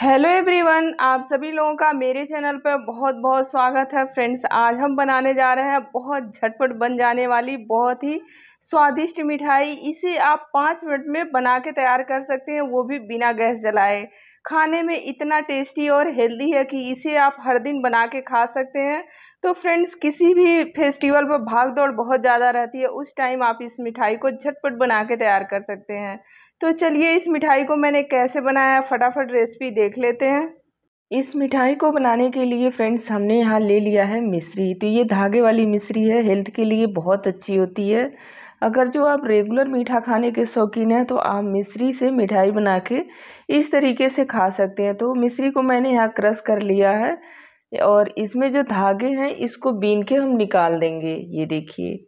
hello everyone आप सभी लोगों का मेरे चैनल पर बहुत बहुत स्वागत है फ्रेंड्स आज हम बनाने जा रहे हैं बहुत झटपट बन जाने वाली बहुत ही स्वादिष्ट मिठाई इसे आप पाँच मिनट में बना के तैयार कर सकते हैं वो भी बिना गैस जलाए खाने में इतना टेस्टी और हेल्दी है कि इसे आप हर दिन बना के खा सकते हैं तो फ्रेंड्स किसी भी फेस्टिवल पर भाग दौड़ बहुत ज़्यादा रहती है उस टाइम आप इस मिठाई को झटपट बना के तैयार कर सकते हैं तो चलिए इस मिठाई को मैंने कैसे बनाया फटाफट रेसिपी देख लेते हैं इस मिठाई को बनाने के लिए फ्रेंड्स हमने यहाँ ले लिया है मिश्री तो ये धागे वाली मिश्री है हेल्थ के लिए बहुत अच्छी होती है अगर जो आप रेगुलर मीठा खाने के शौकीन हैं तो आप मिश्री से मिठाई बना के इस तरीके से खा सकते हैं तो मिश्री को मैंने यहाँ क्रश कर लिया है और इसमें जो धागे हैं इसको बीन के हम निकाल देंगे ये देखिए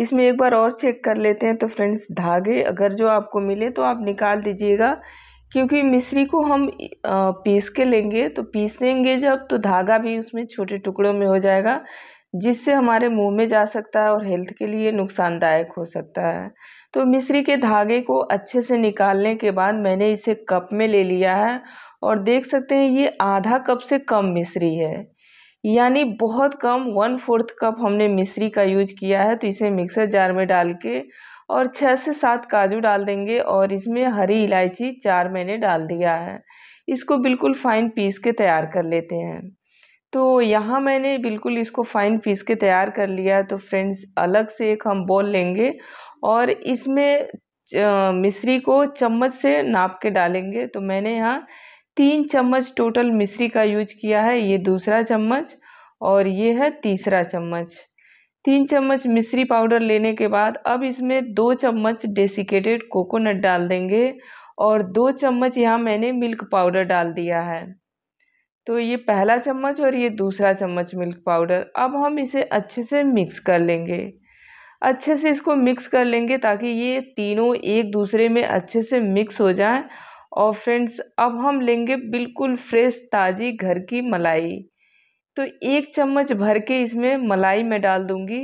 इसमें एक बार और चेक कर लेते हैं तो फ्रेंड्स धागे अगर जो आपको मिले तो आप निकाल दीजिएगा क्योंकि मिश्री को हम पीस के लेंगे तो पीसेंगे जब तो धागा भी उसमें छोटे टुकड़ों में हो जाएगा जिससे हमारे मुंह में जा सकता है और हेल्थ के लिए नुकसानदायक हो सकता है तो मिश्री के धागे को अच्छे से निकालने के बाद मैंने इसे कप में ले लिया है और देख सकते हैं ये आधा कप से कम मिश्री है यानी बहुत कम वन फोर्थ कप हमने मिश्री का यूज किया है तो इसे मिक्सर जार में डाल के और छः से सात काजू डाल देंगे और इसमें हरी इलायची चार मैंने डाल दिया है इसको बिल्कुल फाइन पीस के तैयार कर लेते हैं तो यहाँ मैंने बिल्कुल इसको फाइन पीस के तैयार कर लिया तो फ्रेंड्स अलग से एक हम बोल लेंगे और इसमें मिश्री को चम्मच से नाप के डालेंगे तो मैंने यहाँ तीन चम्मच टोटल मिश्री का यूज किया है ये दूसरा चम्मच और ये है तीसरा चम्मच तीन चम्मच मिश्री पाउडर लेने के बाद अब इसमें दो चम्मच डेसिकेटेड कोकोनट डाल देंगे और दो चम्मच यहाँ मैंने मिल्क पाउडर डाल दिया है तो ये पहला चम्मच और ये दूसरा चम्मच मिल्क पाउडर अब हम इसे अच्छे से मिक्स कर लेंगे अच्छे से इसको मिक्स कर लेंगे ताकि ये तीनों एक दूसरे में अच्छे से मिक्स हो जाएं और फ्रेंड्स अब हम लेंगे बिल्कुल फ्रेश ताज़ी घर की मलाई तो एक चम्मच भर के इसमें मलाई मैं डाल दूँगी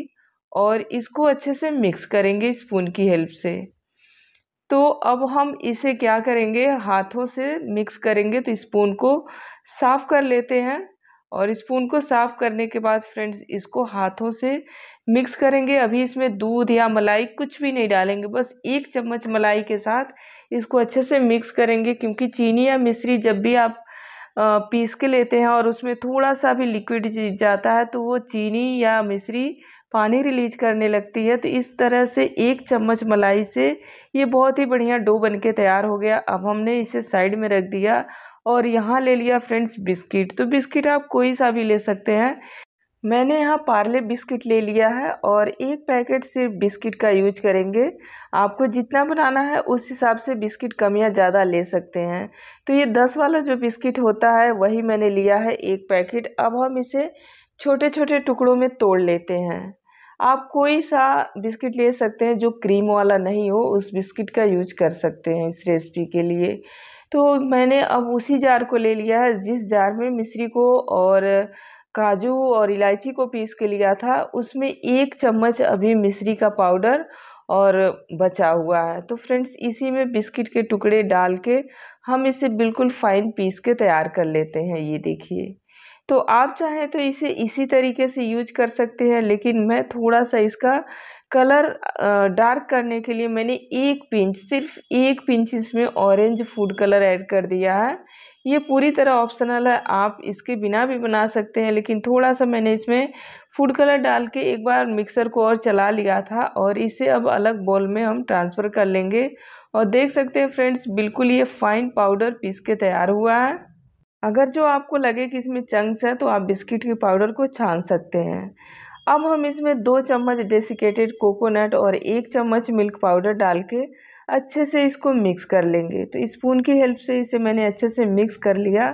और इसको अच्छे से मिक्स करेंगे स्पून की हेल्प से तो अब हम इसे क्या करेंगे हाथों से मिक्स करेंगे तो स्पून को साफ़ कर लेते हैं और स्पून को साफ़ करने के बाद फ्रेंड्स इसको हाथों से मिक्स करेंगे अभी इसमें दूध या मलाई कुछ भी नहीं डालेंगे बस एक चम्मच मलाई के साथ इसको अच्छे से मिक्स करेंगे क्योंकि चीनी या मिश्री जब भी आप पीस के लेते हैं और उसमें थोड़ा सा भी लिक्विड जाता है तो वो चीनी या मिश्री पानी रिलीज करने लगती है तो इस तरह से एक चम्मच मलाई से ये बहुत ही बढ़िया डो बन के तैयार हो गया अब हमने इसे साइड में रख दिया और यहाँ ले लिया फ्रेंड्स बिस्किट तो बिस्किट आप कोई सा भी ले सकते हैं मैंने यहाँ पार्ले बिस्किट ले लिया है और एक पैकेट सिर्फ बिस्किट का यूज करेंगे आपको जितना बनाना है उस हिसाब से बिस्किट कम या ज़्यादा ले सकते हैं तो ये दस वाला जो बिस्किट होता है वही मैंने लिया है एक पैकेट अब हम इसे छोटे छोटे टुकड़ों में तोड़ लेते हैं आप कोई सा बिस्किट ले सकते हैं जो क्रीम वाला नहीं हो उस बिस्किट का यूज कर सकते हैं इस रेसिपी के लिए तो मैंने अब उसी जार को ले लिया है जिस जार में मिश्री को और काजू और इलायची को पीस के लिया था उसमें एक चम्मच अभी मिश्री का पाउडर और बचा हुआ है तो फ्रेंड्स इसी में बिस्किट के टुकड़े डाल के हम इसे बिल्कुल फाइन पीस के तैयार कर लेते हैं ये देखिए तो आप चाहें तो इसे इसी तरीके से यूज कर सकते हैं लेकिन मैं थोड़ा सा इसका कलर डार्क करने के लिए मैंने एक पिंच सिर्फ एक पिंच इसमें ऑरेंज फूड कलर ऐड कर दिया है ये पूरी तरह ऑप्शनल है आप इसके बिना भी बना सकते हैं लेकिन थोड़ा सा मैंने इसमें फूड कलर डाल के एक बार मिक्सर को और चला लिया था और इसे अब अलग बॉल में हम ट्रांसफ़र कर लेंगे और देख सकते हैं फ्रेंड्स बिल्कुल ये फाइन पाउडर पीस के तैयार हुआ है अगर जो आपको लगे कि इसमें चंक्स है तो आप बिस्किट के पाउडर को छान सकते हैं अब हम इसमें दो चम्मच डेसिकेटेड कोकोनट और एक चम्मच मिल्क पाउडर डाल के अच्छे से इसको मिक्स कर लेंगे तो स्पून की हेल्प से इसे मैंने अच्छे से मिक्स कर लिया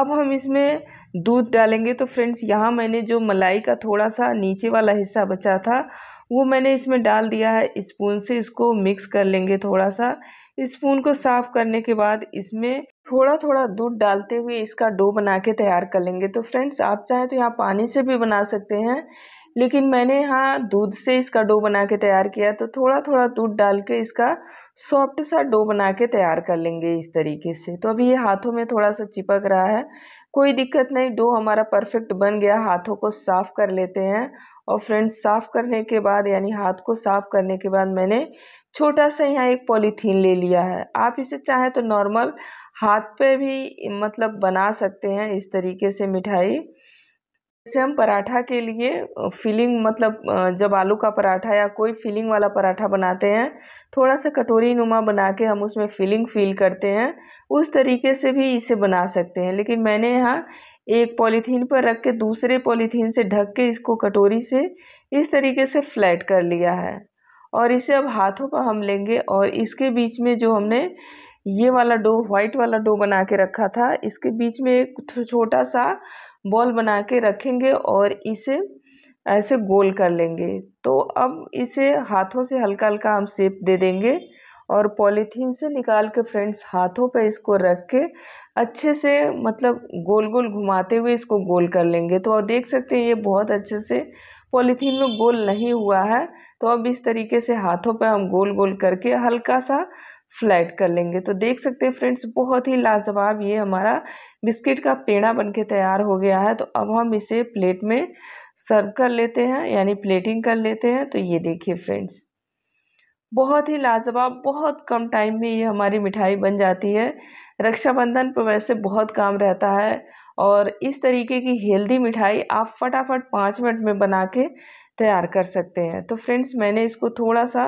अब हम इसमें दूध डालेंगे तो फ्रेंड्स यहाँ मैंने जो मलाई का थोड़ा सा नीचे वाला हिस्सा बचा था वो मैंने इसमें डाल दिया है स्पून से इसको मिक्स कर लेंगे थोड़ा सा स्पून को साफ़ करने के बाद इसमें थोड़ा थोड़ा दूध डालते हुए इसका डो बना के तैयार कर लेंगे तो फ्रेंड्स आप चाहें तो यहाँ पानी से भी बना सकते हैं लेकिन मैंने यहाँ दूध से इसका डो बना के तैयार किया तो थोड़ा थोड़ा दूध डाल के इसका सॉफ्ट सा डो बना के तैयार कर लेंगे इस तरीके से तो अभी ये हाथों में थोड़ा सा चिपक रहा है कोई दिक्कत नहीं डो हमारा परफेक्ट बन गया हाथों को साफ़ कर लेते हैं और फ्रेंड्स साफ़ करने के बाद यानी हाथ को साफ़ करने के बाद मैंने छोटा सा यहाँ एक पॉलीथीन ले लिया है आप इसे चाहें तो नॉर्मल हाथ पे भी मतलब बना सकते हैं इस तरीके से मिठाई जैसे हम पराठा के लिए फिलिंग मतलब जब आलू का पराठा या कोई फिलिंग वाला पराठा बनाते हैं थोड़ा सा कटोरी नुमा बना के हम उसमें फिलिंग फील करते हैं उस तरीके से भी इसे बना सकते हैं लेकिन मैंने यहाँ एक पॉलीथीन पर रख के दूसरे पॉलीथीन से ढक के इसको कटोरी से इस तरीके से फ्लैट कर लिया है और इसे अब हाथों पर हम लेंगे और इसके बीच में जो हमने ये वाला डो व्हाइट वाला डो बना के रखा था इसके बीच में एक छोटा सा बॉल बना के रखेंगे और इसे ऐसे गोल कर लेंगे तो अब इसे हाथों से हल्का हल्का हम सेप दे देंगे और पॉलीथीन से निकाल के फ्रेंड्स हाथों पे इसको रख के अच्छे से मतलब गोल गोल घुमाते हुए इसको गोल कर लेंगे तो आप देख सकते हैं ये बहुत अच्छे से पॉलीथीन में गोल नहीं हुआ है तो अब इस तरीके से हाथों पे हम गोल गोल करके हल्का सा फ्लैट कर लेंगे तो देख सकते हैं फ्रेंड्स बहुत ही लाजवाब ये हमारा बिस्किट का पेड़ा बनके तैयार हो गया है तो अब हम इसे प्लेट में सर्व कर लेते हैं यानी प्लेटिंग कर लेते हैं तो ये देखिए फ्रेंड्स बहुत ही लाजवाब बहुत कम टाइम में ये हमारी मिठाई बन जाती है रक्षाबंधन पर वैसे बहुत काम रहता है और इस तरीके की हेल्दी मिठाई आप फटाफट पाँच मिनट में बना के तैयार कर सकते हैं तो फ्रेंड्स मैंने इसको थोड़ा सा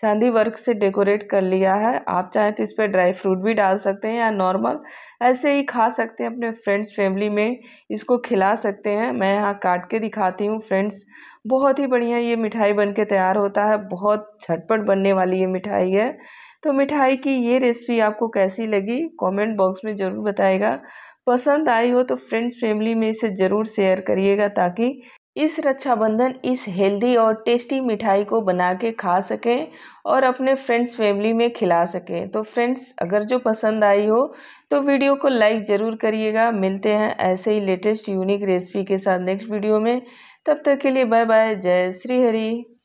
चांदी वर्क से डेकोरेट कर लिया है आप चाहें तो इस पर ड्राई फ्रूट भी डाल सकते हैं या नॉर्मल ऐसे ही खा सकते हैं अपने फ्रेंड्स फैमिली में इसको खिला सकते हैं मैं यहाँ काट के दिखाती हूँ फ्रेंड्स बहुत ही बढ़िया ये मिठाई बन के तैयार होता है बहुत झटपट बनने वाली ये मिठाई है तो मिठाई की ये रेसिपी आपको कैसी लगी कॉमेंट बॉक्स में ज़रूर बताएगा पसंद आई हो तो फ्रेंड्स फैमिली में इसे ज़रूर शेयर करिएगा ताकि इस रक्षाबंधन इस हेल्दी और टेस्टी मिठाई को बना के खा सकें और अपने फ्रेंड्स फैमिली में खिला सकें तो फ्रेंड्स अगर जो पसंद आई हो तो वीडियो को लाइक ज़रूर करिएगा मिलते हैं ऐसे ही लेटेस्ट यूनिक रेसिपी के साथ नेक्स्ट वीडियो में तब तक के लिए बाय बाय जय श्री हरी